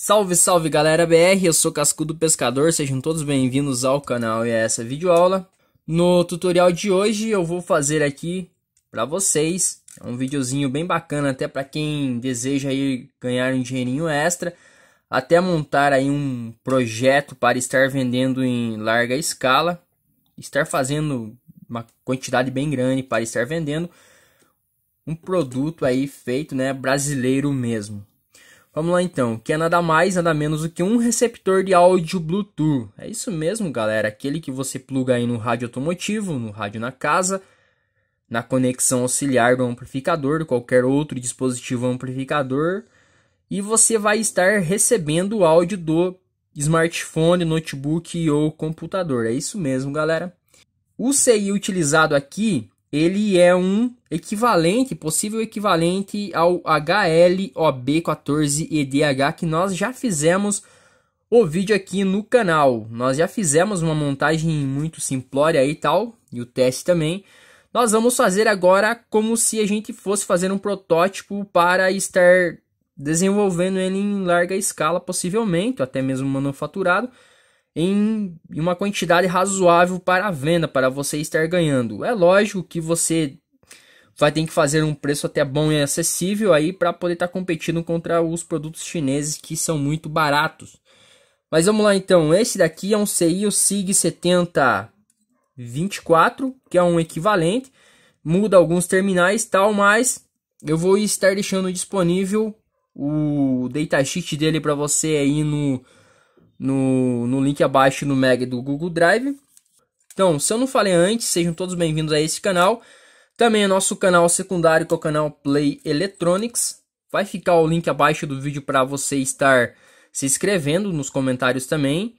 Salve, salve galera BR, eu sou Cascudo Pescador, sejam todos bem-vindos ao canal e a essa videoaula. No tutorial de hoje eu vou fazer aqui para vocês, é um videozinho bem bacana até para quem deseja ir ganhar um dinheirinho extra, até montar aí um projeto para estar vendendo em larga escala, estar fazendo uma quantidade bem grande para estar vendendo um produto aí feito, né, brasileiro mesmo. Vamos lá então, que é nada mais, nada menos do que um receptor de áudio Bluetooth. É isso mesmo, galera, aquele que você pluga aí no rádio automotivo, no rádio na casa, na conexão auxiliar do amplificador, de qualquer outro dispositivo amplificador, e você vai estar recebendo o áudio do smartphone, notebook ou computador. É isso mesmo, galera. O CI utilizado aqui ele é um equivalente, possível equivalente ao HLOB14EDH que nós já fizemos o vídeo aqui no canal. Nós já fizemos uma montagem muito simplória e tal, e o teste também. Nós vamos fazer agora como se a gente fosse fazer um protótipo para estar desenvolvendo ele em larga escala, possivelmente, até mesmo manufaturado, em uma quantidade razoável para a venda, para você estar ganhando. É lógico que você vai ter que fazer um preço até bom e acessível aí para poder estar tá competindo contra os produtos chineses que são muito baratos. Mas vamos lá então, esse daqui é um CIO SIG 7024, que é um equivalente, muda alguns terminais tal, mas eu vou estar deixando disponível o datasheet dele para você aí no no, no link abaixo no Mega do Google Drive. Então, se eu não falei antes, sejam todos bem-vindos a esse canal. Também é nosso canal secundário, que é o canal Play Electronics. Vai ficar o link abaixo do vídeo para você estar se inscrevendo nos comentários também.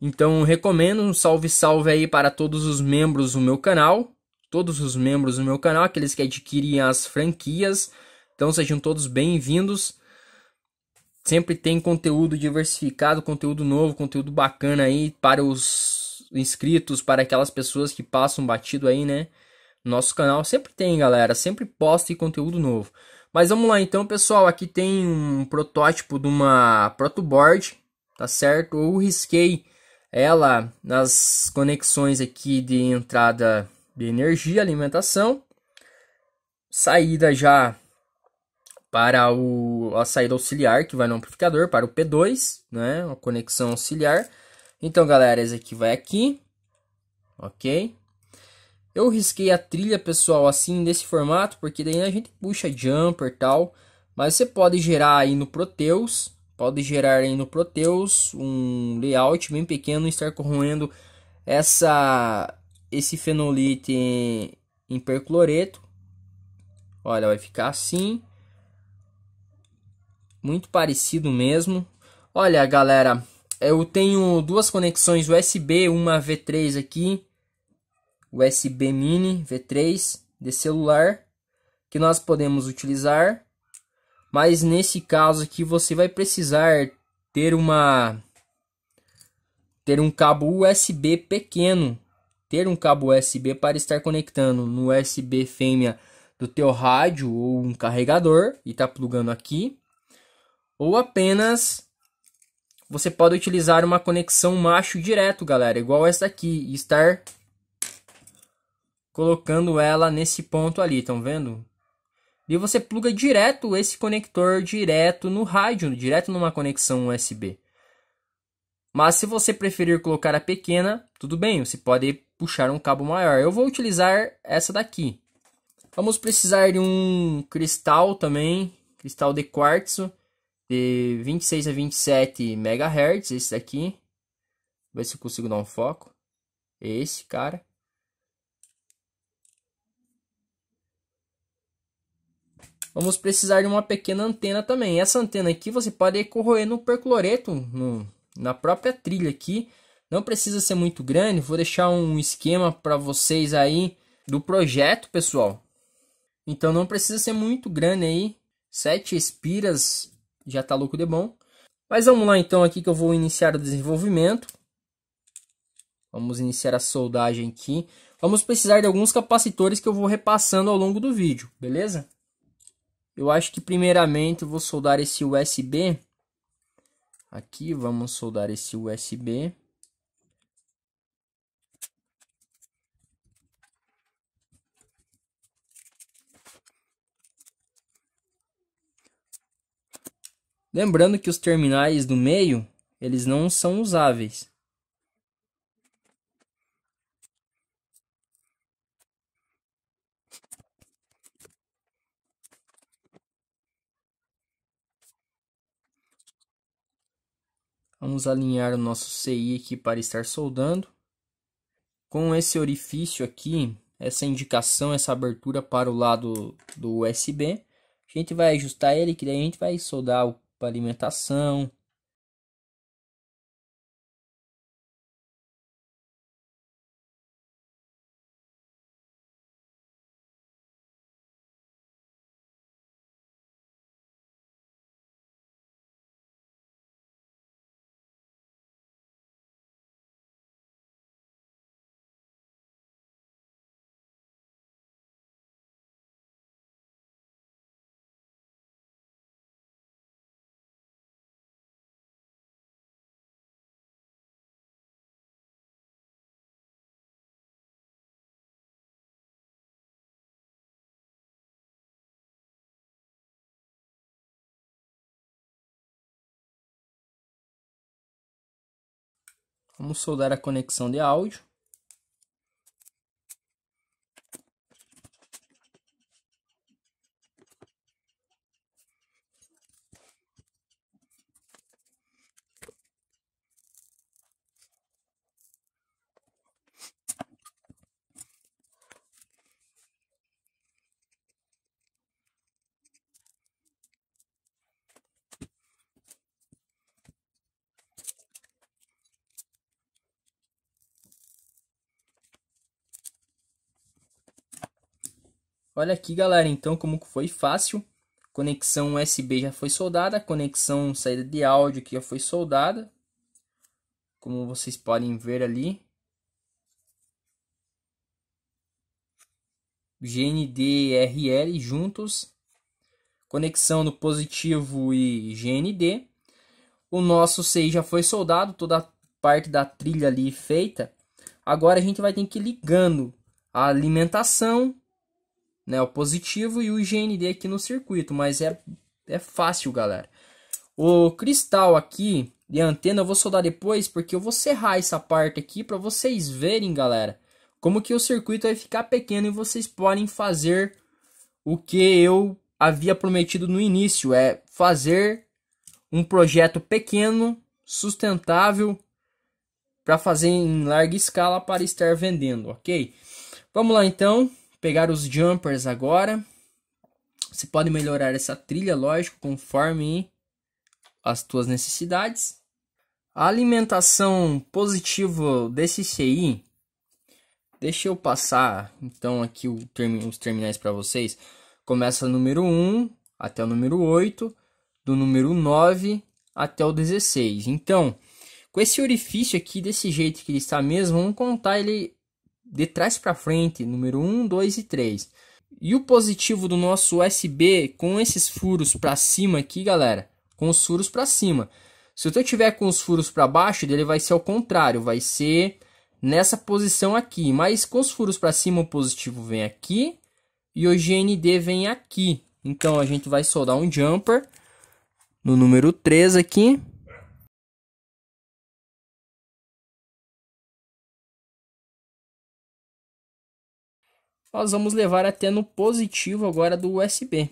Então, recomendo um salve salve aí para todos os membros do meu canal, todos os membros do meu canal, aqueles que adquirem as franquias. Então, sejam todos bem-vindos. Sempre tem conteúdo diversificado, conteúdo novo, conteúdo bacana aí para os inscritos, para aquelas pessoas que passam batido aí, né? Nosso canal sempre tem, galera. Sempre posta conteúdo novo. Mas vamos lá então, pessoal. Aqui tem um protótipo de uma protoboard, tá certo? Eu risquei ela nas conexões aqui de entrada de energia, alimentação, saída já para o, a saída auxiliar que vai no amplificador, para o P2, né? a conexão auxiliar. Então, galera, esse aqui vai aqui, ok? Eu risquei a trilha, pessoal, assim, nesse formato, porque daí a gente puxa jumper e tal. Mas você pode gerar aí no Proteus, pode gerar aí no Proteus um layout bem pequeno e estar corroendo essa, esse fenolite em, em percloreto. Olha, vai ficar assim muito parecido mesmo. Olha, galera, eu tenho duas conexões USB, uma V3 aqui, USB mini V3 de celular, que nós podemos utilizar. Mas nesse caso aqui você vai precisar ter uma ter um cabo USB pequeno, ter um cabo USB para estar conectando no USB fêmea do teu rádio ou um carregador e tá plugando aqui ou apenas você pode utilizar uma conexão macho direto, galera, igual essa aqui, e estar colocando ela nesse ponto ali, estão vendo? E você pluga direto esse conector direto no rádio, direto numa conexão USB. Mas se você preferir colocar a pequena, tudo bem, você pode puxar um cabo maior. Eu vou utilizar essa daqui. Vamos precisar de um cristal também, cristal de quartzo de 26 a 27 MHz, esse daqui. Ver se eu consigo dar um foco. Esse, cara. Vamos precisar de uma pequena antena também. Essa antena aqui você pode corroer no percloreto, no, na própria trilha aqui. Não precisa ser muito grande. Vou deixar um esquema para vocês aí do projeto, pessoal. Então não precisa ser muito grande aí. Sete espiras já está louco de bom. Mas vamos lá então aqui que eu vou iniciar o desenvolvimento. Vamos iniciar a soldagem aqui. Vamos precisar de alguns capacitores que eu vou repassando ao longo do vídeo, beleza? Eu acho que primeiramente eu vou soldar esse USB. Aqui vamos soldar esse USB. Lembrando que os terminais do meio, eles não são usáveis. Vamos alinhar o nosso CI aqui para estar soldando. Com esse orifício aqui, essa indicação, essa abertura para o lado do USB, a gente vai ajustar ele, que daí a gente vai soldar o para alimentação, Vamos soldar é a conexão de áudio. Olha aqui, galera, então como foi fácil. Conexão USB já foi soldada, conexão saída de áudio que já foi soldada. Como vocês podem ver ali. GND-RL juntos. Conexão do positivo e GND. O nosso 6 já foi soldado, toda a parte da trilha ali feita. Agora a gente vai ter que ir ligando a alimentação né, o positivo e o GND aqui no circuito, mas é, é fácil, galera. O cristal aqui e antena eu vou soldar depois, porque eu vou serrar essa parte aqui para vocês verem, galera, como que o circuito vai ficar pequeno e vocês podem fazer o que eu havia prometido no início, é fazer um projeto pequeno, sustentável, para fazer em larga escala para estar vendendo, ok? Vamos lá então pegar os jumpers agora. Você pode melhorar essa trilha, lógico, conforme as tuas necessidades. A alimentação positiva desse CI, deixa eu passar então aqui os terminais para vocês. Começa número 1 até o número 8, do número 9 até o 16. Então, com esse orifício aqui, desse jeito que ele está mesmo, vamos contar ele de trás para frente, número 1, 2 e 3. E o positivo do nosso USB com esses furos para cima aqui, galera, com os furos para cima. Se eu tiver com os furos para baixo, ele vai ser ao contrário, vai ser nessa posição aqui. Mas com os furos para cima, o positivo vem aqui e o GND vem aqui. Então a gente vai soldar um jumper no número 3 aqui. nós vamos levar até no positivo agora do USB.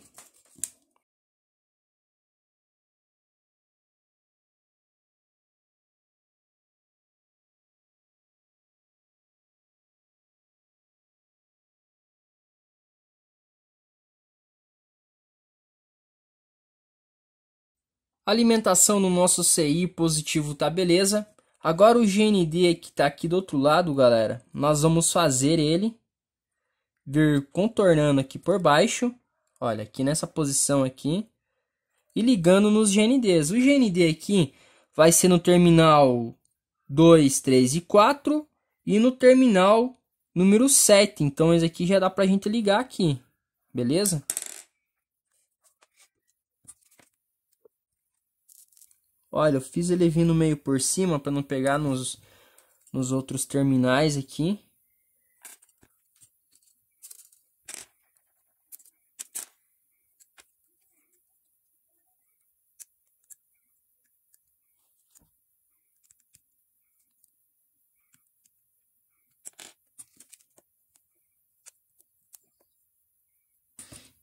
Alimentação no nosso CI positivo tá beleza. Agora o GND que está aqui do outro lado, galera, nós vamos fazer ele vir contornando aqui por baixo, olha, aqui nessa posição aqui, e ligando nos GNDs. O GND aqui vai ser no terminal 2, 3 e 4 e no terminal número 7. Então, esse aqui já dá para a gente ligar aqui, beleza? Olha, eu fiz ele vir no meio por cima para não pegar nos, nos outros terminais aqui.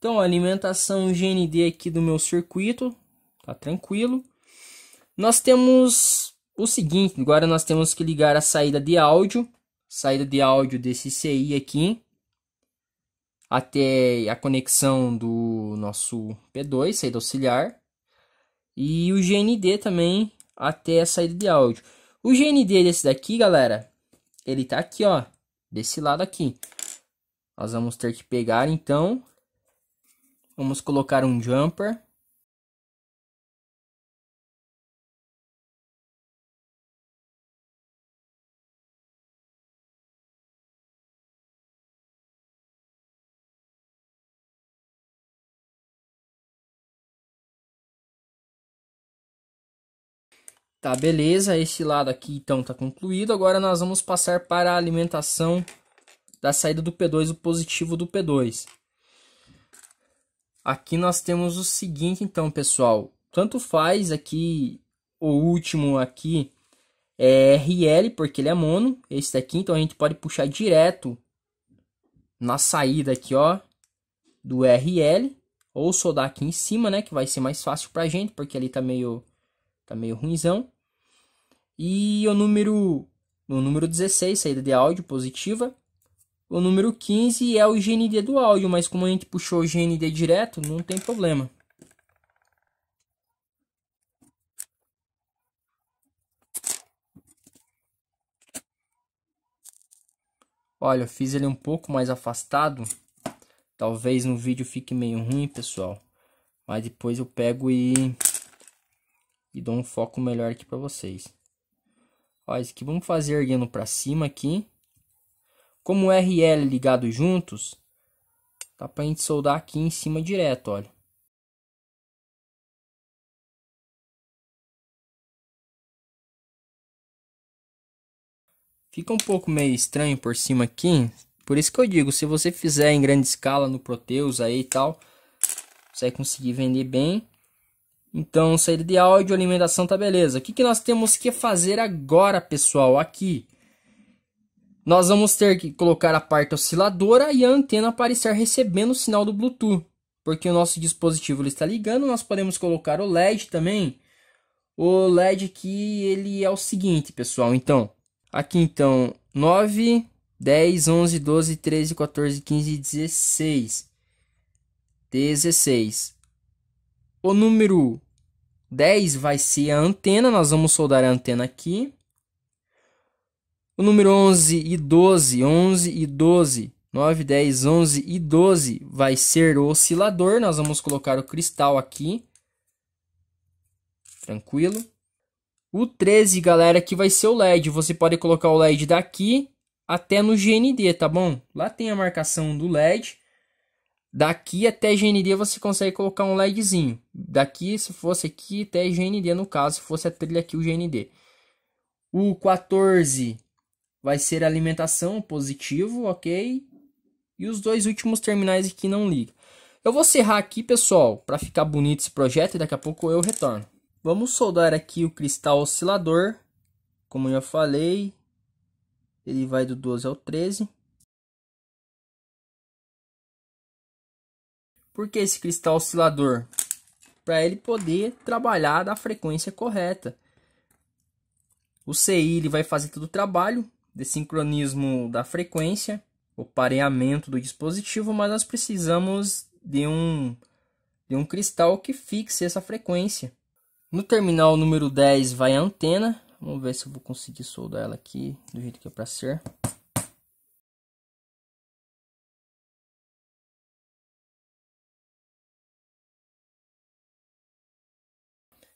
Então, a alimentação GND aqui do meu circuito, tá tranquilo. Nós temos o seguinte, agora nós temos que ligar a saída de áudio, saída de áudio desse CI aqui, até a conexão do nosso P2, saída auxiliar, e o GND também até a saída de áudio. O GND desse daqui, galera, ele tá aqui, ó, desse lado aqui. Nós vamos ter que pegar, então, Vamos colocar um jumper. Tá, beleza. Esse lado aqui, então, tá concluído. Agora nós vamos passar para a alimentação da saída do P2, o positivo do P2. Aqui nós temos o seguinte, então, pessoal. Tanto faz aqui, o último aqui é RL, porque ele é mono. Esse daqui, então a gente pode puxar direto na saída aqui, ó, do RL. Ou soldar aqui em cima, né, que vai ser mais fácil pra gente, porque ali tá meio, tá meio ruinzão. E o número, o número 16, saída de áudio positiva. O número 15 é o GND do áudio, mas como a gente puxou o GND direto, não tem problema. Olha, eu fiz ele um pouco mais afastado. Talvez no vídeo fique meio ruim, pessoal. Mas depois eu pego e, e dou um foco melhor aqui para vocês. Olha, isso aqui vamos fazer erguendo para cima aqui. Como RL ligados juntos, dá para a gente soldar aqui em cima direto, olha. Fica um pouco meio estranho por cima aqui, por isso que eu digo, se você fizer em grande escala no Proteus aí e tal, você vai conseguir vender bem. Então, saída de áudio, alimentação tá beleza. O que, que nós temos que fazer agora, pessoal? Aqui, nós vamos ter que colocar a parte osciladora e a antena para estar recebendo o sinal do Bluetooth. Porque o nosso dispositivo está ligando, nós podemos colocar o LED também. O LED aqui ele é o seguinte, pessoal. Então, aqui então, 9, 10, 11, 12, 13, 14, 15, 16. 16. O número 10 vai ser a antena, nós vamos soldar a antena aqui. O número 11 e 12, 11 e 12, 9, 10, 11 e 12 vai ser o oscilador. Nós vamos colocar o cristal aqui. Tranquilo. O 13, galera, aqui vai ser o LED. Você pode colocar o LED daqui até no GND, tá bom? Lá tem a marcação do LED. Daqui até GND você consegue colocar um LEDzinho. Daqui, se fosse aqui, até GND, no caso, se fosse a trilha aqui, o GND. O 14 vai ser alimentação positivo, ok? E os dois últimos terminais aqui não liga. Eu vou serrar aqui, pessoal, para ficar bonito esse projeto e daqui a pouco eu retorno. Vamos soldar aqui o cristal oscilador. Como eu já falei, ele vai do 12 ao 13. Por que esse cristal oscilador? Para ele poder trabalhar da frequência correta. O CI ele vai fazer todo o trabalho, de sincronismo da frequência, o pareamento do dispositivo, mas nós precisamos de um, de um cristal que fixe essa frequência. No terminal número 10 vai a antena. Vamos ver se eu vou conseguir soldar ela aqui do jeito que é para ser.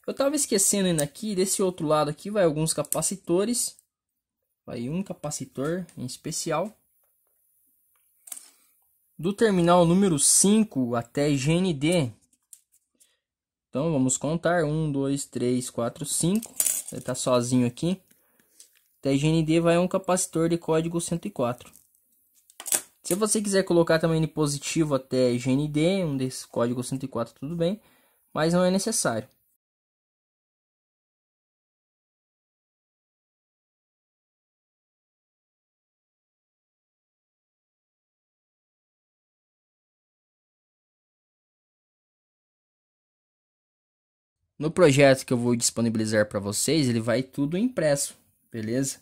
Eu estava esquecendo ainda aqui, desse outro lado aqui vai alguns capacitores aí um capacitor em especial. Do terminal número 5 até GND. Então vamos contar. 1, 2, 3, 4, 5. Ele está sozinho aqui. Até GND vai um capacitor de código 104. Se você quiser colocar também de positivo até GND, um desse código 104, tudo bem. Mas não é necessário. No projeto que eu vou disponibilizar para vocês, ele vai tudo impresso, beleza?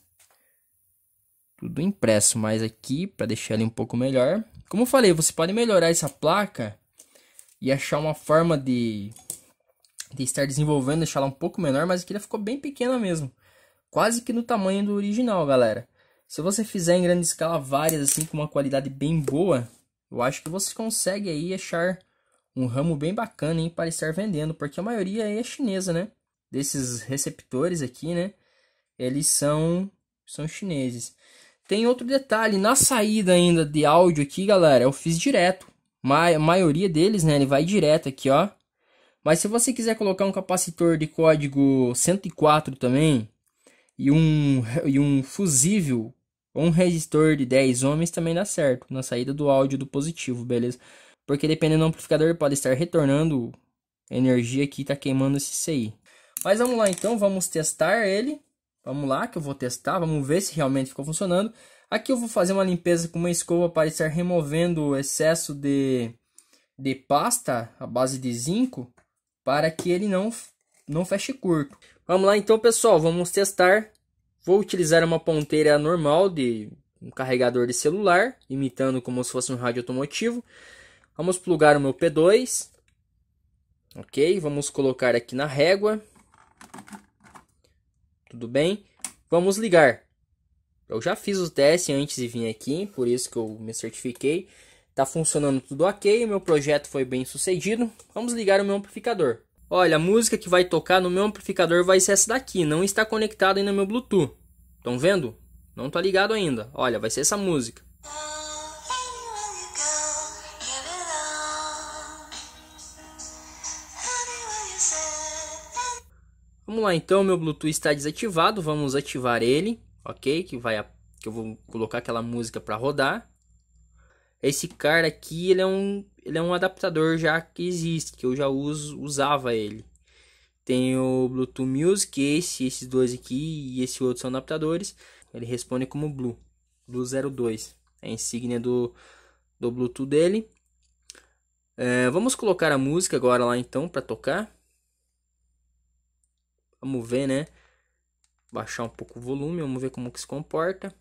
Tudo impresso, mas aqui para deixar ele um pouco melhor. Como eu falei, você pode melhorar essa placa e achar uma forma de, de estar desenvolvendo, deixar ela um pouco menor, mas aqui ela ficou bem pequena mesmo. Quase que no tamanho do original, galera. Se você fizer em grande escala várias assim com uma qualidade bem boa, eu acho que você consegue aí achar um ramo bem bacana hein, para estar vendendo, porque a maioria é chinesa, né? Desses receptores aqui, né? Eles são, são chineses. Tem outro detalhe, na saída ainda de áudio aqui, galera, eu fiz direto. Ma a maioria deles, né, ele vai direto aqui, ó. Mas se você quiser colocar um capacitor de código 104 também, e um, e um fusível, ou um resistor de 10 ohms também dá certo, na saída do áudio do positivo, beleza? porque dependendo do amplificador pode estar retornando energia que está queimando esse CI. Mas vamos lá então, vamos testar ele. Vamos lá que eu vou testar, vamos ver se realmente ficou funcionando. Aqui eu vou fazer uma limpeza com uma escova para estar removendo o excesso de, de pasta à base de zinco para que ele não, não feche curto. Vamos lá então pessoal, vamos testar. Vou utilizar uma ponteira normal de um carregador de celular, imitando como se fosse um rádio automotivo. Vamos plugar o meu P2. Ok, vamos colocar aqui na régua. Tudo bem. Vamos ligar. Eu já fiz o teste antes de vir aqui, por isso que eu me certifiquei. Tá funcionando tudo ok, meu projeto foi bem sucedido. Vamos ligar o meu amplificador. Olha, a música que vai tocar no meu amplificador vai ser essa daqui, não está conectado ainda no meu Bluetooth. Estão vendo? Não está ligado ainda. Olha, vai ser essa música. Ah. Vamos lá então, meu Bluetooth está desativado, vamos ativar ele, ok? Que vai que eu vou colocar aquela música para rodar. Esse cara aqui, ele é um ele é um adaptador já que existe, que eu já uso, usava ele. Tem o Bluetooth Music, esse, esses dois aqui e esse outro são adaptadores. Ele responde como Blue, Blue 02, é a insígnia do do Bluetooth dele. É, vamos colocar a música agora lá então para tocar. Vamos ver, né? Baixar um pouco o volume, vamos ver como que se comporta.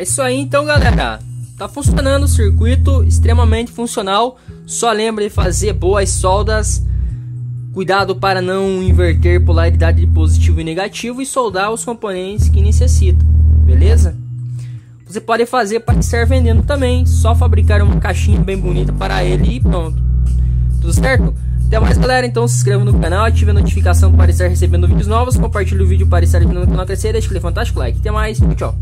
É isso aí então, galera. Tá funcionando o circuito, extremamente funcional. Só lembre de fazer boas soldas. Cuidado para não inverter polaridade de positivo e negativo e soldar os componentes que necessita, beleza? Você pode fazer para estar vendendo também, só fabricar uma caixinha bem bonita para ele e pronto. Tudo certo? Até mais galera, então se inscreva no canal, ative a notificação para estar recebendo vídeos novos, compartilhe o vídeo para estar ajudando o canal a crescer, aquele fantástico like. Até mais, tchau.